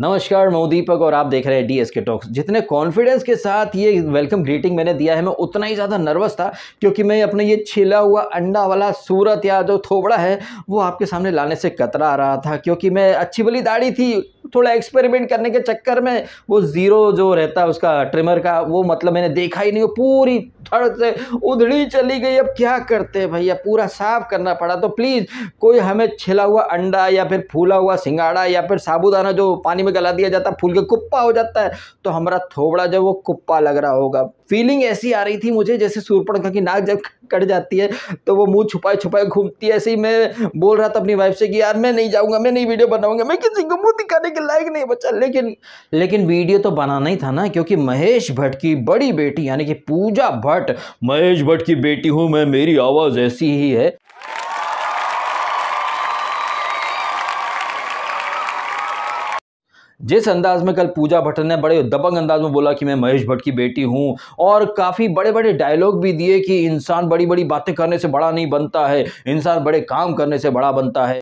नमस्कार मैं दीपक और आप देख रहे हैं डी एस के टॉक्स जितने कॉन्फिडेंस के साथ ये वेलकम ग्रीटिंग मैंने दिया है मैं उतना ही ज़्यादा नर्वस था क्योंकि मैं अपने ये छिला हुआ अंडा वाला सूरत या जो थोबड़ा है वो आपके सामने लाने से कतरा आ रहा था क्योंकि मैं अच्छी भली दाढ़ी थी थोड़ा एक्सपेरिमेंट करने के चक्कर में वो ज़ीरो जो रहता है उसका ट्रिमर का वो मतलब मैंने देखा ही नहीं वो पूरी धड़ से उधड़ी चली गई अब क्या करते हैं भैया पूरा साफ करना पड़ा तो प्लीज़ कोई हमें छिला हुआ अंडा या फिर फूला हुआ सिंगाड़ा या फिर साबुदाना जो पानी में गला दिया जाता है फूल के कुप्पा हो जाता है तो हमारा थोबड़ा जब वो कुप्पा लग रहा होगा फीलिंग ऐसी आ रही थी मुझे जैसे सूर्पणखा की नाक जब कट जाती है तो वो मुंह छुपाए छुपाए घूमती है ऐसे ही मैं बोल रहा था अपनी वाइफ से कि यार मैं नहीं जाऊंगा मैं नहीं वीडियो बनाऊंगा मैं किसी को मुंह दिखाने के लायक नहीं बच्चा लेकिन लेकिन वीडियो तो बनाना ही था ना क्योंकि महेश भट्ट की बड़ी बेटी यानी कि पूजा भट्ट महेश भट्ट की बेटी हूँ मैं मेरी आवाज़ ऐसी ही है जिस अंदाज में कल पूजा भट्ट ने बड़े दबंग अंदाज में बोला कि मैं महेश भट्ट की बेटी हूँ और काफ़ी बड़े बड़े डायलॉग भी दिए कि इंसान बड़ी बड़ी बातें करने से बड़ा नहीं बनता है इंसान बड़े काम करने से बड़ा बनता है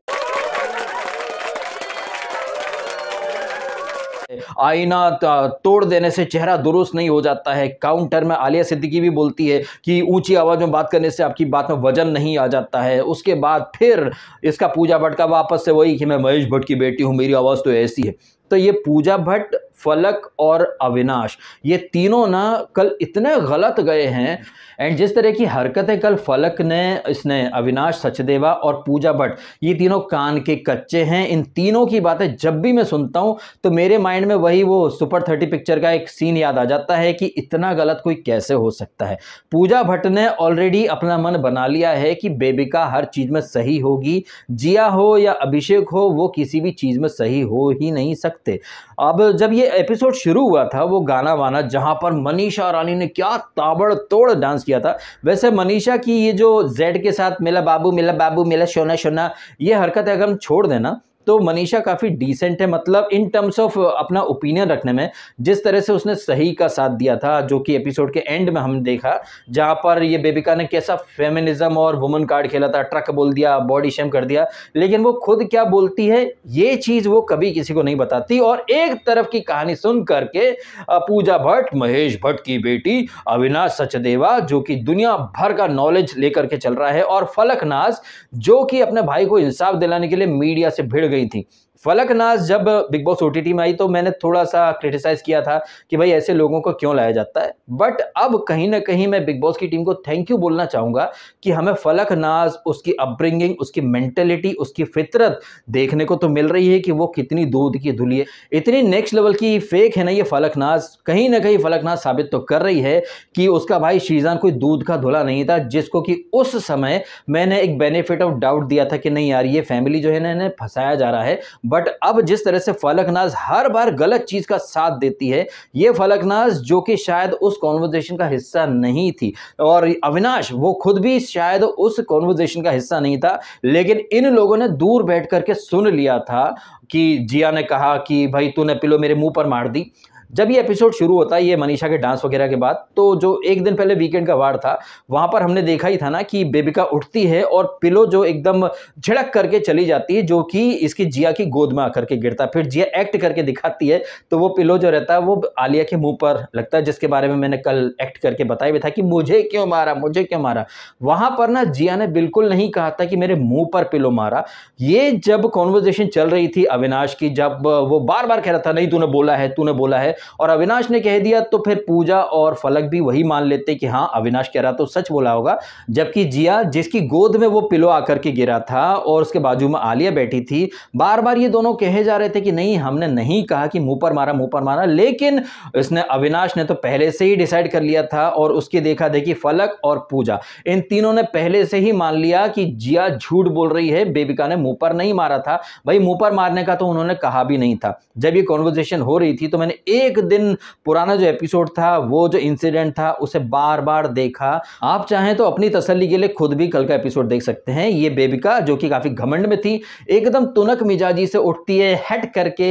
आईना तोड़ देने से चेहरा दुरुस्त नहीं हो जाता है काउंटर में आलिया सिद्दीकी भी बोलती है कि ऊंची आवाज़ में बात करने से आपकी बात में वजन नहीं आ जाता है उसके बाद फिर इसका पूजा भट्ट का वापस से वही कि मैं महेश भट्ट की बेटी हूँ मेरी आवाज़ तो ऐसी है तो ये पूजा भट्ट फलक और अविनाश ये तीनों ना कल इतने गलत गए हैं एंड जिस तरह की हरकतें कल फलक ने इसने अविनाश सचदेवा और पूजा भट्ट ये तीनों कान के कच्चे हैं इन तीनों की बातें जब भी मैं सुनता हूँ तो मेरे माइंड में वही वो सुपर थर्टी पिक्चर का एक सीन याद आ जाता है कि इतना गलत कोई कैसे हो सकता है पूजा भट्ट ने ऑलरेडी अपना मन बना लिया है कि बेबिका हर चीज़ में सही होगी जिया हो या अभिषेक हो वो किसी भी चीज़ में सही हो ही नहीं सकते अब जब ये एपिसोड शुरू हुआ था वो गाना वाना जहाँ पर मनीषा रानी ने क्या ताबड़तोड़ डांस किया था वैसे मनीषा की ये जो जेड के साथ मेला बाबू मेला बाबू मेला शोना शोना ये हरकत अगर हम छोड़ देना तो मनीषा काफ़ी डिसेंट है मतलब इन टर्म्स ऑफ अपना ओपिनियन रखने में जिस तरह से उसने सही का साथ दिया था जो कि एपिसोड के एंड में हम देखा जहां पर ये बेबिका ने कैसा फेमिनिज्म और वुमन कार्ड खेला था ट्रक बोल दिया बॉडी शेम कर दिया लेकिन वो खुद क्या बोलती है ये चीज़ वो कभी किसी को नहीं बताती और एक तरफ की कहानी सुन करके पूजा भट्ट महेश भट्ट की बेटी अविनाश सचदेवा जो कि दुनिया भर का नॉलेज लेकर के चल रहा है और फलकनाश जो कि अपने भाई को इंसाफ दिलाने के लिए मीडिया से भिड़ गई थी फलकनाज जब बिग बॉस ओ में आई तो मैंने थोड़ा सा क्रिटिसाइज़ किया था कि भाई ऐसे लोगों को क्यों लाया जाता है बट अब कहीं ना कहीं मैं बिग बॉस की टीम को थैंक यू बोलना चाहूंगा कि हमें फलकनाज उसकी अपब्रिंगिंग उसकी मेंटेलिटी उसकी फितरत देखने को तो मिल रही है कि वो कितनी दूध की धुली है इतनी नेक्स्ट लेवल की फेक है ना ये फलकनाज कहीं ना कहीं फलकनाज साबित तो कर रही है कि उसका भाई शीजान कोई दूध का धुला नहीं था जिसको कि उस समय मैंने एक बेनिफिट ऑफ डाउट दिया था कि नहीं यार ये फैमिली जो है ना इन्हें फंसाया जा रहा है बट अब जिस तरह से फलकनाज हर बार गलत चीज़ का साथ देती है ये फलकनाज जो कि शायद उस कॉन्वर्जेशन का हिस्सा नहीं थी और अविनाश वो खुद भी शायद उस कॉन्वर्जेशन का हिस्सा नहीं था लेकिन इन लोगों ने दूर बैठ करके सुन लिया था कि जिया ने कहा कि भाई तूने पिलो मेरे मुंह पर मार दी जब ये एपिसोड शुरू होता है ये मनीषा के डांस वगैरह के बाद तो जो एक दिन पहले वीकेंड का वार था वहाँ पर हमने देखा ही था ना कि बेबिका उठती है और पिलो जो एकदम झड़क करके चली जाती है जो कि इसकी जिया की गोद में आकर के गिरता फिर जिया एक्ट करके दिखाती है तो वो पिलो जो रहता है वो आलिया के मुँह पर लगता है जिसके बारे में मैंने कल एक्ट करके बताया भी था कि मुझे क्यों मारा मुझे क्यों मारा वहाँ पर ना जिया ने बिल्कुल नहीं कहा था कि मेरे मुँह पर पिलो मारा ये जब कॉन्वर्जेशन चल रही थी अविनाश की जब वो बार बार कह रहा था नहीं तूने बोला है तूने बोला है और अविनाश ने कह दिया तो फिर पूजा और फलक भी वही मान लेते कि हाँ अविनाश कह रहा तो सच बोला होगा जबकि जिया जिसकी गोद में वो पिलो आकर के गिरा था और उसके बाजू में आलिया बैठी थी बार बार ये दोनों कहे जा रहे थे कि नहीं हमने नहीं कहा कि मुंह पर मारा मुंह पर मारा लेकिन इसने अविनाश ने तो पहले से ही डिसाइड कर लिया था और उसकी देखा देखी फलक और पूजा इन तीनों ने पहले से ही मान लिया कि जिया झूठ बोल रही है बेबिका ने मुंह पर नहीं मारा था भाई मुंह पर मारने का तो उन्होंने कहा भी नहीं था जब ये कॉन्वर्जेशन हो रही थी तो मैंने एक एक दिन पुराना जो एपिसोड था वो जो इंसिडेंट था उसे बार बार देखा आप चाहें तो अपनी तसली के लिए खुद भी कल का एपिसोड देख सकते हैं ये बेबिका जो कि काफ़ी घमंड में थी एकदम तुनक मिजाजी से उठती है हेट करके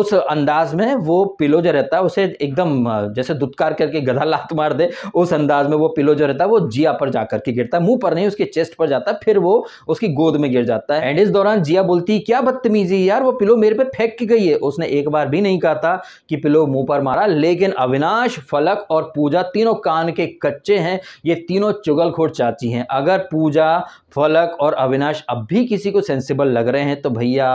उस अंदाज में वो पिलो जो रहता है उसे एकदम जैसे दुत्कार करके गधा लात मार दे उस अंदाज में वो पिलो जो रहता है वो जिया पर जाकर के गिरता है मुंह पर नहीं उसके चेस्ट पर जाता फिर वो उसकी गोद में गिर जाता है एंड इस दौरान जिया बोलती क्या बदतमीजी यार वो पिलो मेरे पे फेंक गई है उसने एक बार भी नहीं कहा था कि पिलो लोग मुंह पर मारा लेकिन अविनाश फलक और पूजा तीनों कान के कच्चे हैं ये तीनों चुगलखोर चाची हैं अगर पूजा फलक और अविनाश अब भी किसी को सेंसिबल लग रहे हैं तो भैया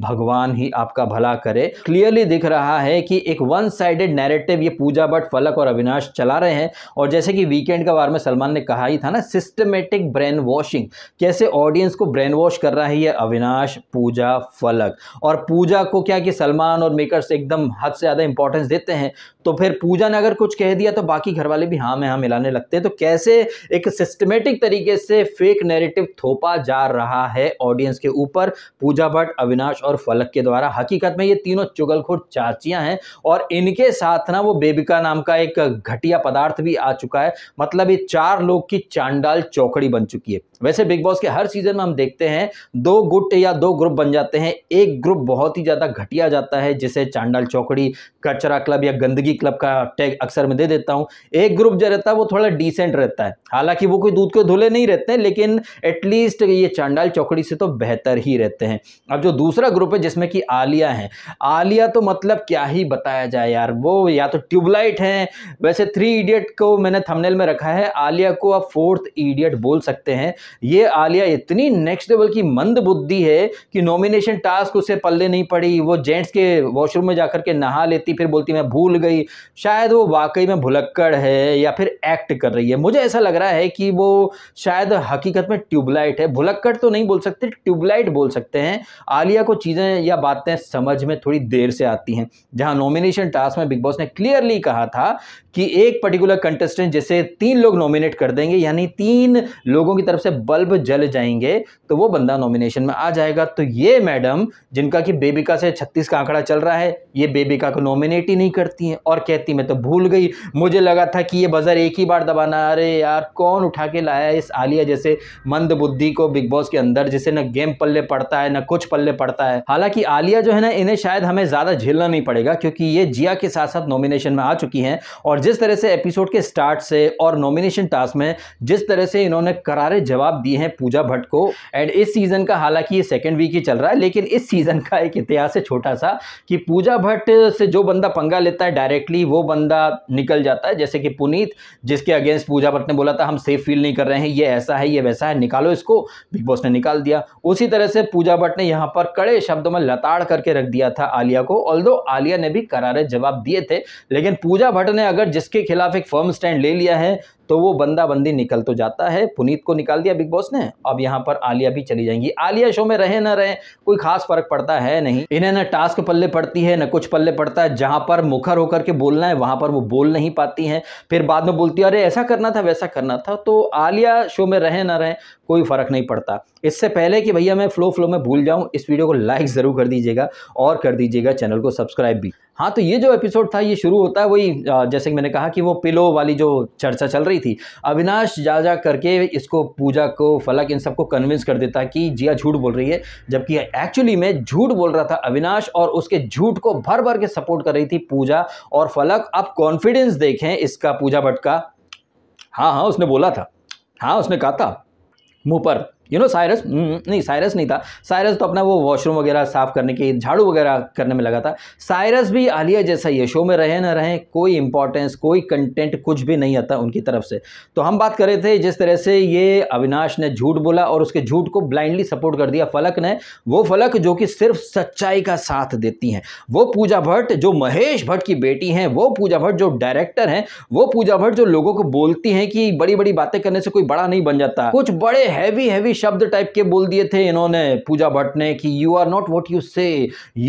भगवान ही आपका भला करे क्लियरली दिख रहा है कि एक वन साइडेड नैरेटिव ये पूजा बट फलक और अविनाश चला रहे हैं और जैसे कि वीकेंड का बार में सलमान ने कहा ही था ना सिस्टमेटिक ब्रेन वॉशिंग कैसे ऑडियंस को ब्रेन वॉश कर रहा है ये अविनाश पूजा फलक और पूजा को क्या कि सलमान और मेकर्स एकदम हद से ज़्यादा इंपॉर्टेंट इंपॉर्टेंस देते हैं तो फिर पूजा ने अगर कुछ कह दिया तो बाकी घर वाले भी हाँ में हाँ मिलाने लगते हैं तो कैसे एक सिस्टमेटिक तरीके से फेक नेरेटिव थोपा जा रहा है ऑडियंस के ऊपर पूजा भट्ट अविनाश और फलक के द्वारा हकीकत में ये तीनों चुगलखोर चाचियां हैं और इनके साथ ना वो बेबिका नाम का एक घटिया पदार्थ भी आ चुका है मतलब ये चार लोग की चांडाल चौकड़ी बन चुकी है वैसे बिग बॉस के हर सीजन में हम देखते हैं दो गुट या दो ग्रुप बन जाते हैं एक ग्रुप बहुत ही ज़्यादा घटिया जाता है जिसे चांडाल चौकड़ी कचरा क्लब या गंदगी क्लब का टैग अक्सर मैं दे देता हूँ एक ग्रुप जो रहता है वो थोड़ा डिसेंट रहता है हालांकि वो कोई दूध के धुले नहीं रहते हैं लेकिन एटलीस्ट ये चांडाल चौकड़ी से तो बेहतर ही रहते हैं अब जो दूसरा ग्रुप है जिसमें कि आलिया है आलिया तो मतलब क्या ही बताया जाए यार वो या तो ट्यूबलाइट हैं वैसे थ्री इडियट को मैंने थमनेल में रखा है आलिया को आप फोर्थ इडियट बोल सकते हैं ये आलिया इतनी नेक्स्ट लेवल की मंद बुद्धि है कि नॉमिनेशन टास्क उसे पल्ले नहीं पड़ी वो जेंट्स के वॉशरूम में जाकर के नहा लेती फिर बोलती मैं भूल गई शायद वो वाकई में भुलक्कड़ है या फिर एक्ट कर रही है मुझे ऐसा लग रहा है कि वो शायद हकीकत में ट्यूबलाइट है भुलक्कड़ तो नहीं बोल सकते ट्यूबलाइट बोल सकते हैं आलिया को चीज़ें या बातें समझ में थोड़ी देर से आती हैं जहां नॉमिनेशन टास्क में बिग बॉस ने क्लियरली कहा था कि एक पर्टिकुलर कंटेस्टेंट जैसे तीन लोग नॉमिनेट कर देंगे यानी तीन लोगों की तरफ से बल्ब जल जाएंगे तो वो बंदा नॉमिनेशन में आ जाएगा तो ये मैडम जिनका कि बेबिका से छत्तीस का आंकड़ा चल रहा है ये बेबिका को नॉमिनेट ही नहीं करती हैं और कहती मैं तो भूल गई मुझे लगा था कि ये बज़र एक ही बार दबाना अरे यार कौन उठा के लाया इस आलिया जैसे मंद बुद्धि को बिग बॉस के अंदर जिसे ना गेम पल्ले पड़ता है ना कुछ पल्ले पड़ता है हालांकि आलिया जो है ना इन्हें शायद हमें ज़्यादा झेलना नहीं पड़ेगा क्योंकि ये जिया के साथ साथ नॉमिनेशन में आ चुकी हैं और जिस तरह से एपिसोड के स्टार्ट से और नॉमिनेशन टास्क में जिस तरह से इन्होंने करारे जवाब दिए हैं पूजा भट्ट को एंड इस सीज़न का हालांकि ये सेकेंड वीक ही चल रहा है लेकिन इस सीज़न का एक इतिहास है छोटा सा कि पूजा भट्ट से जो बंदा पंगा लेता है डायरेक्टली वो बंदा निकल जाता है जैसे कि पुनीत जिसके अगेंस्ट पूजा भट्ट ने बोला था हम सेफ फील नहीं कर रहे हैं ये ऐसा है ये वैसा है निकालो इसको बिग बॉस ने निकाल दिया उसी तरह से पूजा भट्ट ने यहाँ पर कड़े शब्दों में लताड़ करके रख दिया था आलिया को ऑल आलिया ने भी करारे जवाब दिए थे लेकिन पूजा भट्ट ने अगर जिसके खिलाफ एक फर्म स्टैंड ले लिया है तो वो बंदा बंदी निकल तो जाता है पुनीत को निकाल दिया बिग बॉस ने अब यहाँ पर आलिया भी चली जाएंगी आलिया शो में रहे ना रहे कोई खास फर्क पड़ता है नहीं इन्हें ना टास्क पल्ले पड़ती है ना कुछ पल्ले पड़ता है जहाँ पर मुखर होकर के बोलना है वहाँ पर वो बोल नहीं पाती हैं फिर बाद में बोलती है अरे ऐसा करना था वैसा करना था तो आलिया शो में रहे ना रहे कोई फ़र्क नहीं पड़ता इससे पहले कि भैया मैं फ्लो फ्लो में भूल जाऊँ इस वीडियो को लाइक ज़रूर कर दीजिएगा और कर दीजिएगा चैनल को सब्सक्राइब भी हाँ तो ये जो एपिसोड था ये शुरू होता है वही जैसे कि मैंने कहा कि वो पिलो वाली जो चर्चा चल रही थी अविनाश जा जा करके इसको पूजा को फलक इन सबको कन्विंस कर देता है कि जिया झूठ बोल रही है जबकि एक्चुअली मैं झूठ बोल रहा था अविनाश और उसके झूठ को भर भर के सपोर्ट कर रही थी पूजा और फलक आप कॉन्फिडेंस देखें इसका पूजा भट्ट का हाँ हाँ उसने बोला था हाँ उसने कहा था मुँह पर यू नो साइरस नहीं साइरस नहीं था साइरस तो अपना वो वॉशरूम वगैरह साफ़ करने के झाड़ू वगैरह करने में लगा था साइरस भी आलिया जैसा ये शो में रहे ना रहे कोई इंपॉर्टेंस कोई कंटेंट कुछ भी नहीं आता उनकी तरफ से तो हम बात कर रहे थे जिस तरह से ये अविनाश ने झूठ बोला और उसके झूठ को ब्लाइंडली सपोर्ट कर दिया फलक ने वो फलक जो कि सिर्फ सच्चाई का साथ देती हैं वो पूजा भट्ट जो महेश भट्ट की बेटी हैं वो पूजा भट्ट जो डायरेक्टर हैं वो पूजा भट्ट जो लोगों को बोलती हैं कि बड़ी बड़ी बातें करने से कोई बड़ा नहीं बन जाता कुछ बड़े हैवी हैवी शब्द टाइप के बोल दिए थे इन्होंने पूजा भट्ट ने कि you are not what you say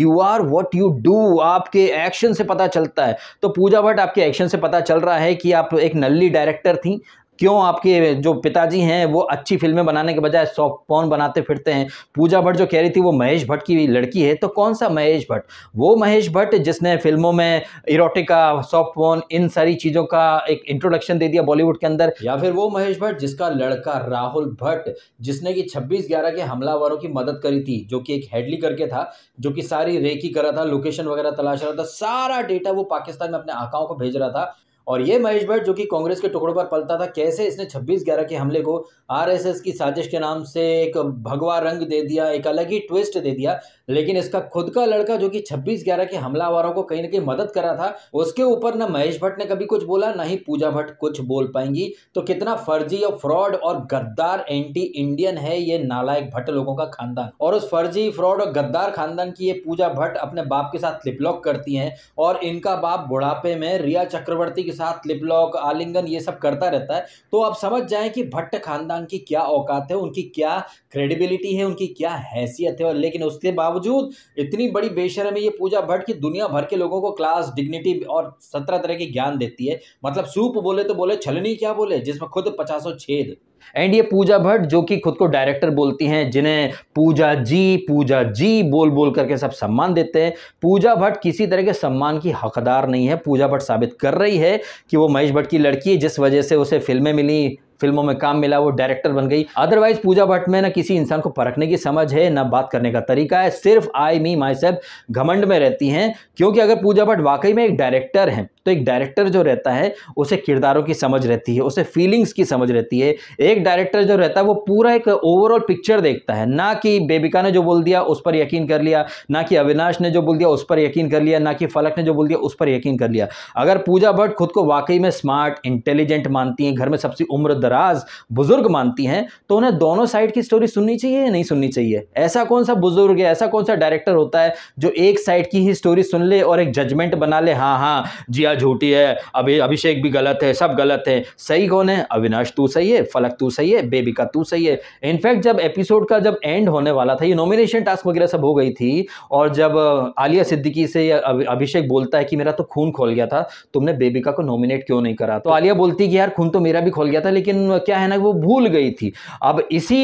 you are what you do आपके एक्शन से पता चलता है तो पूजा भट्ट आपके एक्शन से पता चल रहा है कि आप एक नल्ली डायरेक्टर थी क्यों आपके जो पिताजी हैं वो अच्छी फिल्में बनाने के बजाय सॉफ्ट पॉन बनाते फिरते हैं पूजा भट्ट जो कह रही थी वो महेश भट्ट की लड़की है तो कौन सा महेश भट्ट वो महेश भट्ट जिसने फिल्मों में इरोटिका सॉफ्ट पॉन इन सारी चीज़ों का एक इंट्रोडक्शन दे दिया बॉलीवुड के अंदर या फिर वो महेश भट्ट जिसका लड़का राहुल भट्ट जिसने कि छब्बीस ग्यारह के हमलावरों की मदद करी थी जो कि एक हेडली करके था जो कि सारी रेकी कर रहा था लोकेशन वगैरह तलाश रहा था सारा डेटा वो पाकिस्तान में अपने आकाओं को भेज रहा था और ये महेश भट्ट जो कि कांग्रेस के टुकड़ों पर पलता था कैसे इसने छब्बीस ग्यारह के हमले को आरएसएस की साजिश के नाम से एक भगवा रंग दे दिया एक अलग ही ट्विस्ट दे दिया लेकिन इसका खुद का लड़का जो कि छब्बीस ग्यारह के हमलावरों को कहीं ना कहीं मदद करा था उसके ऊपर ना महेश भट्ट ने कभी कुछ बोला ना ही पूजा भट्ट कुछ बोल पाएंगी तो कितना फर्जी और फ्रॉड और गद्दार एंटी इंडियन है ये नालायक भट्ट लोगों का खानदान और उस फर्जी फ्रॉड और गद्दार खानदान की ये पूजा भट्ट अपने बाप के साथ लिपलॉक करती हैं और इनका बाप बुढ़ापे में रिया चक्रवर्ती के साथ लिपलॉक आलिंगन ये सब करता रहता है तो आप समझ जाएं कि भट्ट खानदान की क्या औकात है उनकी क्या क्रेडिबिलिटी है उनकी क्या हैसियत है और लेकिन उसके बावजूद इतनी बड़ी बेशरम है ये पूजा भट्ट की दुनिया भर के लोगों को क्लास डिग्निटी और सत्रह तरह के ज्ञान देती है मतलब सूप बोले तो बोले छलनी क्या बोले जिसमें खुद पचासों छेद एंड ये पूजा भट्ट जो कि खुद को डायरेक्टर बोलती हैं जिन्हें पूजा जी पूजा जी बोल बोल करके सब सम्मान देते हैं पूजा भट्ट किसी तरह के सम्मान की हकदार नहीं है पूजा भट्ट साबित कर रही है कि वो महेश भट्ट की लड़की है जिस वजह से उसे फिल्में मिली फिल्मों में काम मिला वो डायरेक्टर बन गई अदरवाइज पूजा भट्ट में ना किसी इंसान को परखने की समझ है ना बात करने का तरीका है सिर्फ आई मी माई सेब घमंड में रहती हैं क्योंकि अगर पूजा भट्ट वाकई में एक डायरेक्टर हैं तो एक डायरेक्टर जो रहता है उसे किरदारों की समझ रहती है उसे फीलिंग्स की समझ रहती है एक डायरेक्टर जो रहता है वो पूरा एक ओवरऑल पिक्चर देखता है ना कि बेबिका ने जो बोल दिया उस पर यकीन कर लिया ना कि अविनाश ने जो बोल दिया उस पर यकीन कर लिया ना कि फलक ने जो बोल दिया उस पर यकीन कर लिया अगर पूजा भट्ट खुद को वाकई में स्मार्ट इंटेलिजेंट मानती हैं घर में सबसे उम्र दराज बुजुर्ग मानती हैं तो उन्हें दोनों साइड की स्टोरी सुननी चाहिए या नहीं सुननी चाहिए ऐसा कौन सा बुजुर्ग है ऐसा कौन सा डायरेक्टर होता है जो एक साइड की ही स्टोरी सुन ले और एक जजमेंट बना ले हाँ हाँ जिया झूठी है अभी अभिषेक भी गलत है सब गलत है सही कौन है अविनाश तू सही है फलक तू सही है बेबिका तू सही है इनफैक्ट जब एपिसोड का जब एंड होने वाला था ये नॉमिनेशन टास्क वगैरह सब हो गई थी और जब आलिया सिद्दीकी से अभिषेक बोलता है कि मेरा तो खून खोल गया था तुमने बेबिका को नॉमिनेट क्यों नहीं करा तो आलिया बोलती कि यार खून तो मेरा भी खोल गया था लेकिन लेकिन क्या है ना वो भूल गई थी अब इसी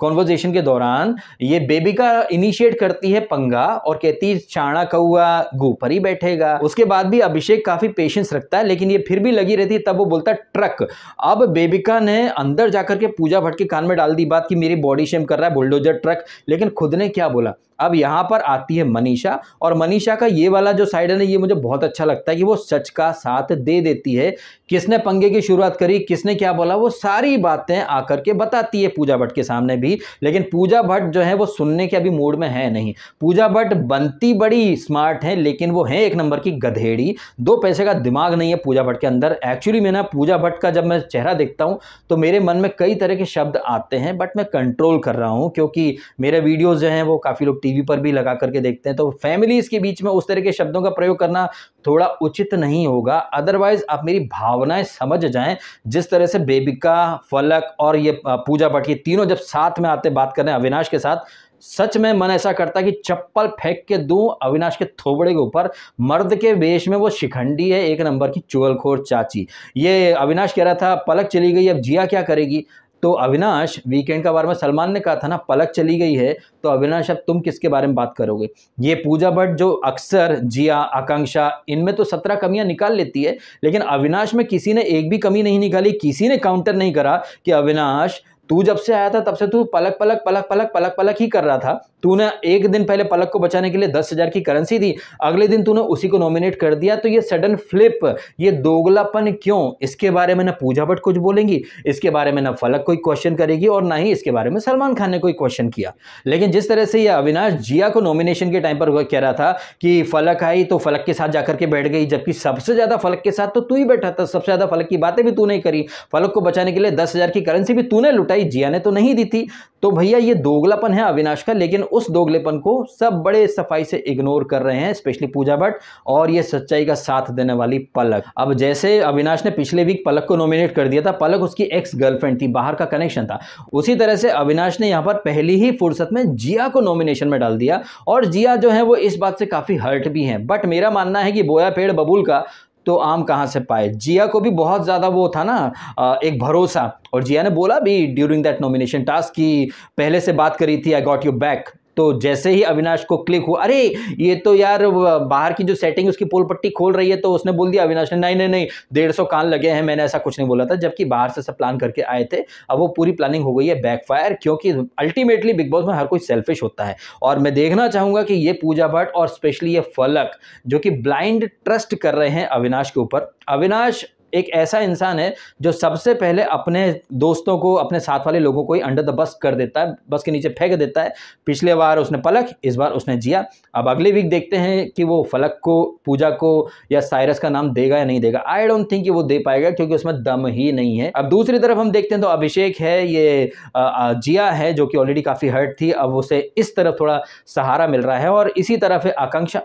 कॉन्वर्जेशन के दौरान ये बेबी का इनिशिएट करती है पंगा और कहती है चाणा कौआ गोपर ही बैठेगा उसके बाद भी अभिषेक काफ़ी पेशेंस रखता है लेकिन ये फिर भी लगी रहती है तब वो बोलता है ट्रक अब बेबिका ने अंदर जाकर के पूजा भट्ट के कान में डाल दी बात कि मेरी बॉडी शेम कर रहा है बुलडोजर ट्रक लेकिन खुद ने क्या बोला अब यहाँ पर आती है मनीषा और मनीषा का ये वाला जो साइड है ना ये मुझे बहुत अच्छा लगता है कि वो सच का साथ दे देती है किसने पंगे की शुरुआत करी किसने क्या बोला वो सारी बातें आकर के बताती है पूजा भट्ट के सामने भी लेकिन पूजा भट्ट जो है वो सुनने के अभी मूड में है नहीं पूजा भट्ट बनती बड़ी स्मार्ट है लेकिन वो है एक नंबर की गधेड़ी दो पैसे का दिमाग नहीं है पूजा भट्ट के अंदर एक्चुअली मैं ना पूजा भट्ट का जब मैं चेहरा देखता हूँ तो मेरे मन में कई तरह के शब्द आते हैं बट मैं कंट्रोल कर रहा हूँ क्योंकि मेरे वीडियोज़ जो हैं वो काफ़ी लोग टी टीवी पर भी लगा करके देखते हैं तो फैमिलीज़ के बीच में उस तरह के शब्दों का प्रयोग करना थोड़ा उचित नहीं होगा अदरवाइज़ आप मेरी भावनाएं समझ जाएं जिस तरह से बेबिका फलक और ये पूजा भट्ट ये तीनों जब साथ में आते बात करें अविनाश के साथ सच में मन ऐसा करता कि चप्पल फेंक के दूं अविनाश के थोबड़े के ऊपर मर्द के वेश में वो शिखंडी है एक नंबर की चुगलखोर चाची ये अविनाश कह रहा था पलक चली गई अब जिया क्या करेगी तो अविनाश वीकेंड का बारे में सलमान ने कहा था ना पलक चली गई है तो अविनाश अब तुम किसके बारे में बात करोगे ये पूजा भट्ट जो अक्सर जिया आकांक्षा इनमें तो सत्रह कमियां निकाल लेती है लेकिन अविनाश में किसी ने एक भी कमी नहीं निकाली किसी ने काउंटर नहीं करा कि अविनाश तू जब से आया था तब से तू पलक पलक पलक पलक पलक पलक ही कर रहा था तूने एक दिन पहले पलक को बचाने के लिए दस हज़ार की करेंसी दी अगले दिन तूने उसी को नॉमिनेट कर दिया तो ये सडन फ्लिप ये दोगलापन क्यों इसके बारे में ना पूजा भट्ट कुछ बोलेंगी इसके बारे में ना फलक कोई क्वेश्चन करेगी और ना ही इसके बारे में सलमान खान ने कोई क्वेश्चन किया लेकिन जिस तरह से ये अविनाश जिया को नॉमिनेशन के टाइम पर कह रहा था कि फलक आई तो फलक के साथ जाकर के बैठ गई जबकि सबसे ज़्यादा फलक के साथ तो तू ही बैठा था सबसे ज़्यादा फलक की बातें भी तू नहीं करी फलक को बचाने के लिए दस की करेंसी भी तूने लुटाई सच्चाई जिया ने तो नहीं दी थी तो भैया ये दोगलापन है अविनाश का लेकिन उस दोगलेपन को सब बड़े सफाई से इग्नोर कर रहे हैं स्पेशली पूजा भट्ट और ये सच्चाई का साथ देने वाली पलक अब जैसे अविनाश ने पिछले वीक पलक को नॉमिनेट कर दिया था पलक उसकी एक्स गर्लफ्रेंड थी बाहर का कनेक्शन था उसी तरह से अविनाश ने यहाँ पर पहली ही फुर्सत में जिया को नॉमिनेशन में डाल दिया और जिया जो है वो इस बात से काफ़ी हर्ट भी हैं बट मेरा मानना है कि बोया पेड़ बबूल का तो आम कहाँ से पाए जिया को भी बहुत ज़्यादा वो था ना एक भरोसा और जिया ने बोला भी ड्यूरिंग दैट नॉमिनेशन टास्क की पहले से बात करी थी आई गॉट यू बैक तो जैसे ही अविनाश को क्लिक हुआ अरे ये तो यार बाहर की जो सेटिंग उसकी पोल पट्टी खोल रही है तो उसने बोल दिया अविनाश ने नहीं नहीं नहीं डेढ़ सौ कान लगे हैं मैंने ऐसा कुछ नहीं बोला था जबकि बाहर से सब प्लान करके आए थे अब वो पूरी प्लानिंग हो गई है बैकफायर क्योंकि अल्टीमेटली बिग बॉस में हर कोई सेल्फिश होता है और मैं देखना चाहूँगा कि ये पूजा भट्ट और स्पेशली ये फलक जो कि ब्लाइंड ट्रस्ट कर रहे हैं अविनाश के ऊपर अविनाश एक ऐसा इंसान है जो सबसे पहले अपने दोस्तों को अपने साथ वाले लोगों को ही अंडर द बस कर देता है बस के नीचे फेंक देता है पिछले बार उसने पलक इस बार उसने जिया अब अगले वीक देखते हैं कि वो फलक को पूजा को या साइरस का नाम देगा या नहीं देगा आई डोंट थिंक वो दे पाएगा क्योंकि उसमें दम ही नहीं है अब दूसरी तरफ हम देखते हैं तो अभिषेक है ये जिया है जो कि ऑलरेडी काफ़ी हर्ट थी अब उसे इस तरफ थोड़ा सहारा मिल रहा है और इसी तरफ है आकांक्षा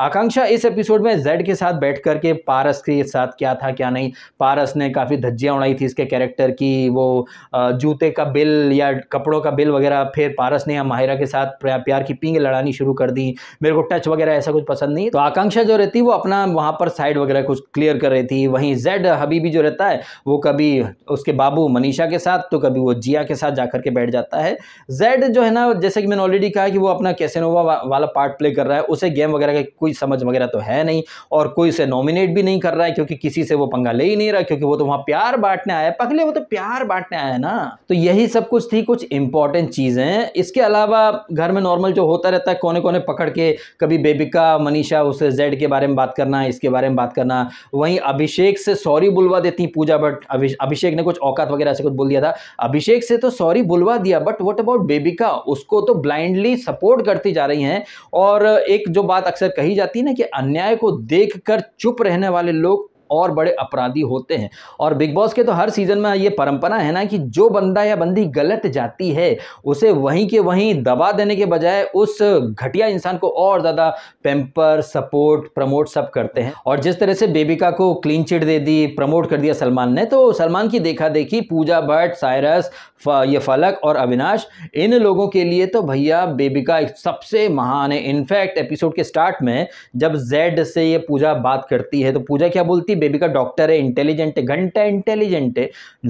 आकांक्षा इस एपिसोड में जेड के साथ बैठ करके पारस के साथ क्या था क्या नहीं पारस ने काफ़ी धज्जियाँ उड़ाई थी इसके कैरेक्टर की वो जूते का बिल या कपड़ों का बिल वगैरह फिर पारस ने या माहिरा के साथ प्यार की पींग लड़ानी शुरू कर दी मेरे को टच वगैरह ऐसा कुछ पसंद नहीं तो आकांक्षा जो रहती वो अपना वहाँ पर साइड वगैरह कुछ क्लियर कर रही थी वहीं जेड हबीबी जो रहता है वो कभी उसके बाबू मनीषा के साथ तो कभी वो जिया के साथ जाकर के बैठ जाता है जेड जो है ना जैसे कि मैंने ऑलरेडी कहा कि वो अपना कैसेनोवा वाला पार्ट प्ले कर रहा है उसे गेम वगैरह का कोई कोई समझ वगैरह तो है नहीं और कोई उसे नॉमिनेट भी नहीं कर रहा है क्योंकि किसी से वो पंगा ले ही नहीं रहा क्योंकि वो तो वहां प्यार बांटने आया है पगले वो तो प्यार बांटने आया है ना तो यही सब कुछ थी कुछ इंपॉर्टेंट चीज़ें इसके अलावा घर में नॉर्मल जो होता रहता है कोने कोने पकड़ के कभी बेबिका मनीषा उससे जेड के बारे में बात करना इसके बारे में बात करना वहीं अभिषेक से सॉरी बुलवा देती पूजा बट अभिषेक ने कुछ औकात वगैरह से कुछ बोल दिया था अभिषेक से तो सॉरी बुलवा दिया बट वट अबाउट बेबिका उसको तो ब्लाइंडली सपोर्ट करती जा रही हैं और एक जो बात अक्सर कही जाती है ना कि अन्याय को देखकर चुप रहने वाले लोग और बड़े अपराधी होते हैं और बिग बॉस के तो हर सीज़न में ये परंपरा है ना कि जो बंदा या बंदी गलत जाती है उसे वहीं के वहीं दबा देने के बजाय उस घटिया इंसान को और ज़्यादा पेम्पर सपोर्ट प्रमोट सब करते हैं और जिस तरह से बेबिका को क्लीन चिट दे दी प्रमोट कर दिया सलमान ने तो सलमान की देखा देखी पूजा भट्ट सायरस ये फलक और अविनाश इन लोगों के लिए तो भैया बेबिका सबसे महान है इनफैक्ट एपिसोड के स्टार्ट में जब जेड से ये पूजा बात करती है तो पूजा क्या बोलती बेबी का डॉक्टर है इंटेलिजेंट है घंटा इंटेलिजेंट है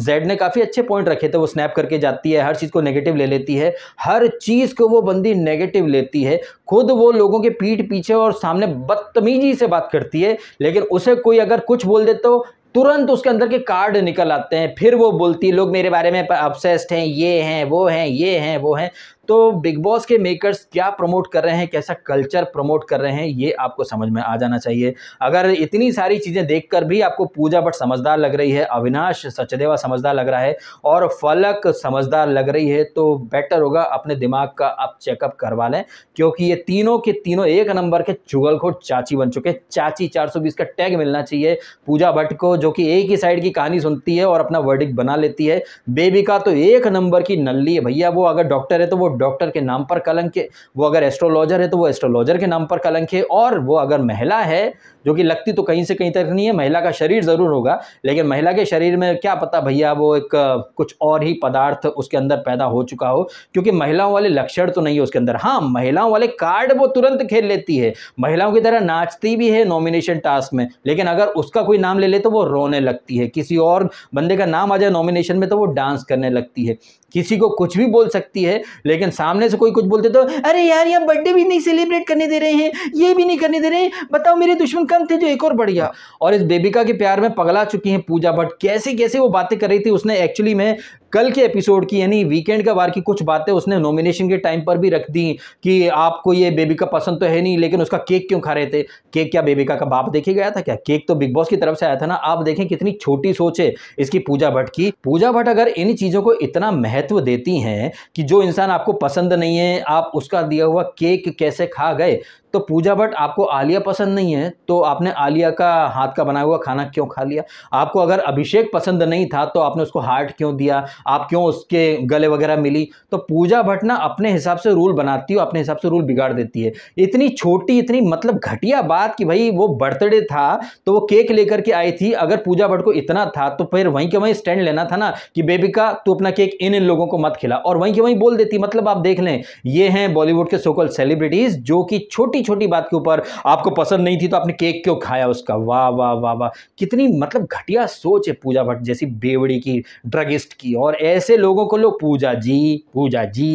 जेड ने काफ़ी अच्छे पॉइंट रखे थे वो स्नैप करके जाती है हर चीज़ को नेगेटिव ले लेती है हर चीज़ को वो बंदी नेगेटिव लेती है खुद वो लोगों के पीठ पीछे और सामने बदतमीजी से बात करती है लेकिन उसे कोई अगर कुछ बोल दे तो तुरंत उसके अंदर के कार्ड निकल आते हैं फिर वो बोलती है लोग मेरे बारे में अपसेस्ड हैं ये हैं वो हैं ये हैं वो हैं तो बिग बॉस के मेकर्स क्या प्रमोट कर रहे हैं कैसा कल्चर प्रमोट कर रहे हैं ये आपको समझ में आ जाना चाहिए अगर इतनी सारी चीज़ें देखकर भी आपको पूजा भट्ट समझदार लग रही है अविनाश सचदेवा समझदार लग रहा है और फलक समझदार लग रही है तो बेटर होगा अपने दिमाग का आप चेकअप करवा लें क्योंकि ये तीनों के तीनों एक नंबर के चुगलखोर चाची बन चुके चाची 420 का टैग मिलना चाहिए पूजा भट्ट को जो कि एक ही साइड की कहानी सुनती है और अपना वर्डिक बना लेती है बेबी का तो एक नंबर की नल्ली है भैया वो अगर डॉक्टर है तो वो डॉक्टर के नाम पर कलंक है वो अगर एस्ट्रोलॉजर है तो वो एस्ट्रोलॉजर के नाम पर कलंक है और वो अगर महिला है जो कि लगती तो कहीं से कहीं तक नहीं है महिला का शरीर ज़रूर होगा लेकिन महिला के शरीर में क्या पता भैया वो एक कुछ और ही पदार्थ उसके अंदर पैदा हो चुका हो क्योंकि महिलाओं वाले लक्षण तो नहीं है उसके अंदर हाँ महिलाओं वाले कार्ड वो तुरंत खेल लेती है महिलाओं की तरह नाचती भी है नॉमिनेशन टास्क में लेकिन अगर उसका कोई नाम ले ले तो वो रोने लगती है किसी और बंदे का नाम आ जाए नॉमिनेशन में तो वो डांस करने लगती है किसी को कुछ भी बोल सकती है लेकिन सामने से कोई कुछ बोलते तो अरे यार यहाँ बर्थडे भी नहीं सेलिब्रेट करने दे रहे हैं ये भी नहीं करने दे रहे हैं बताओ मेरे दुश्मन कम थे जो एक और बढ़ गया और इस बेबिका के प्यार में पगला चुकी हैं पूजा भट्ट कैसे कैसे वो बातें कर रही थी उसने एक्चुअली में कल के एपिसोड की यानी वीकेंड का बार की कुछ बातें उसने नॉमिनेशन के टाइम पर भी रख दी कि आपको ये बेबी का पसंद तो है नहीं लेकिन उसका केक क्यों खा रहे थे केक क्या बेबी का, का बाप देखे गया था क्या केक तो बिग बॉस की तरफ से आया था ना आप देखें कितनी छोटी सोच है इसकी पूजा भट्ट की पूजा भट्ट अगर इन चीज़ों को इतना महत्व देती हैं कि जो इंसान आपको पसंद नहीं है आप उसका दिया हुआ केक कैसे खा गए तो पूजा भट्ट आपको आलिया पसंद नहीं है तो आपने आलिया का हाथ का बनाया हुआ खाना क्यों खा लिया आपको अगर अभिषेक पसंद नहीं था तो आपने उसको हार्ट क्यों दिया आप क्यों उसके गले वगैरह मिली तो पूजा भट्ट ना अपने हिसाब से रूल बनाती है अपने हिसाब से रूल बिगाड़ देती है इतनी छोटी इतनी मतलब घटिया बात कि भाई वो बर्थडे था तो वो केक लेकर के आई थी अगर पूजा भट्ट को इतना था तो फिर वहीं के वहीं स्टैंड लेना था ना कि बेबी का तू अपना केक इन इन लोगों को मत खिला और वहीं के वहीं बोल देती मतलब आप देख लें ये हैं बॉलीवुड के सोकल सेलिब्रिटीज़ जो कि छोटी छोटी छोटी बात के ऊपर आपको पसंद नहीं थी तो आपने केक क्यों खाया उसका वाह वाह वाह वाह कितनी मतलब घटिया सोच है पूजा भट्ट जैसी बेवड़ी की ड्रगिस्ट की और ऐसे लोगों को लोग पूजा जी पूजा जी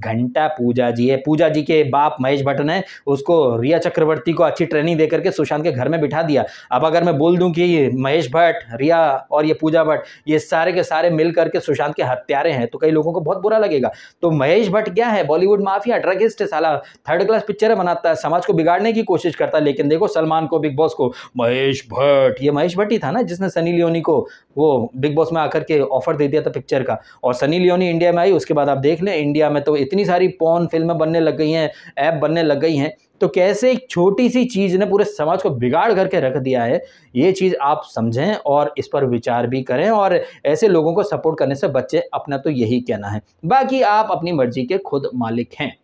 घंटा पूजा जी है पूजा जी के बाप महेश भट्ट ने उसको रिया चक्रवर्ती को अच्छी ट्रेनिंग दे करके सुशांत के घर में बिठा दिया अब अगर मैं बोल दूँ कि महेश भट्ट रिया और ये पूजा भट्ट ये सारे के सारे मिल करके सुशांत के हत्यारे हैं तो कई लोगों को बहुत बुरा लगेगा तो महेश भट्ट क्या है बॉलीवुड माफिया ड्रगिस्ट है साला थर्ड क्लास पिक्चर बनाता है समाज को बिगाड़ने की कोशिश करता लेकिन देखो सलमान को बिग बॉस को महेश भट्ट ये महेश भट्ट ही था ना जिसने सनी लियोनी को वो बिग बॉस में आकर के ऑफर दे दिया था पिक्चर का और सनी लियोनी इंडिया में आई उसके बाद आप देख लें इंडिया में तो इतनी सारी पोन फिल्में बनने लग गई हैं ऐप बनने लग गई हैं तो कैसे एक छोटी सी चीज़ ने पूरे समाज को बिगाड़ करके रख दिया है ये चीज़ आप समझें और इस पर विचार भी करें और ऐसे लोगों को सपोर्ट करने से बच्चे अपना तो यही कहना है बाकी आप अपनी मर्जी के खुद मालिक हैं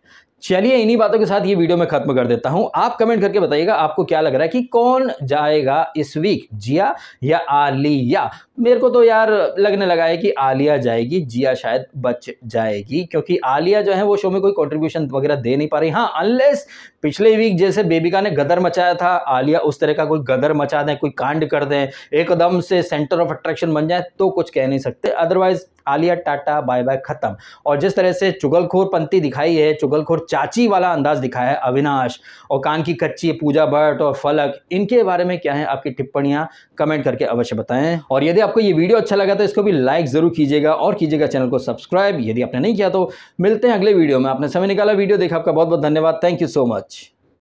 चलिए इन्हीं बातों के साथ ये वीडियो में खत्म कर देता हूं आप कमेंट करके बताइएगा आपको क्या लग रहा है कि कौन जाएगा इस वीक जिया या आलिया मेरे को तो यार लगने लगा है कि आलिया जाएगी जिया शायद बच जाएगी क्योंकि आलिया जो है वो शो में कोई कॉन्ट्रीब्यूशन वगैरह दे नहीं पा रही हाँ अनलेस पिछले वीक जैसे बेबिका ने गदर मचाया था आलिया उस तरह का कोई गदर मचा दें कोई कांड कर दें एकदम से सेंटर ऑफ अट्रैक्शन बन जाए तो कुछ कह नहीं सकते otherwise Aaliya tata bye bye खत्म और जिस तरह से चुगलखोर पंथी दिखाई है चुगलखोर चाची वाला अंदाज दिखाया है अविनाश और कान की कच्ची पूजा भट्ट और फलक इनके बारे में क्या है आपकी टिप्पणियां कमेंट करके अवश्य बताएं और यदि आपको ये वीडियो अच्छा लगा तो इसको भी लाइक ज़रूर कीजिएगा और कीजिएगा चैनल को सब्सक्राइब यदि आपने नहीं किया तो मिलते हैं अगले वीडियो में आपने समय निकाला वीडियो देखा आपका बहुत बहुत धन्यवाद थैंक यू सो मच